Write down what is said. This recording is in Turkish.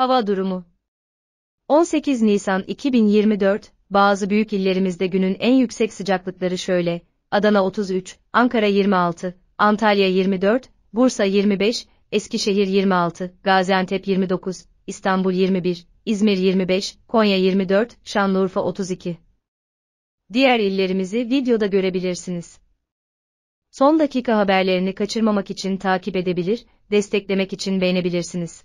Hava durumu 18 Nisan 2024, bazı büyük illerimizde günün en yüksek sıcaklıkları şöyle, Adana 33, Ankara 26, Antalya 24, Bursa 25, Eskişehir 26, Gaziantep 29, İstanbul 21, İzmir 25, Konya 24, Şanlıurfa 32. Diğer illerimizi videoda görebilirsiniz. Son dakika haberlerini kaçırmamak için takip edebilir, desteklemek için beğenebilirsiniz.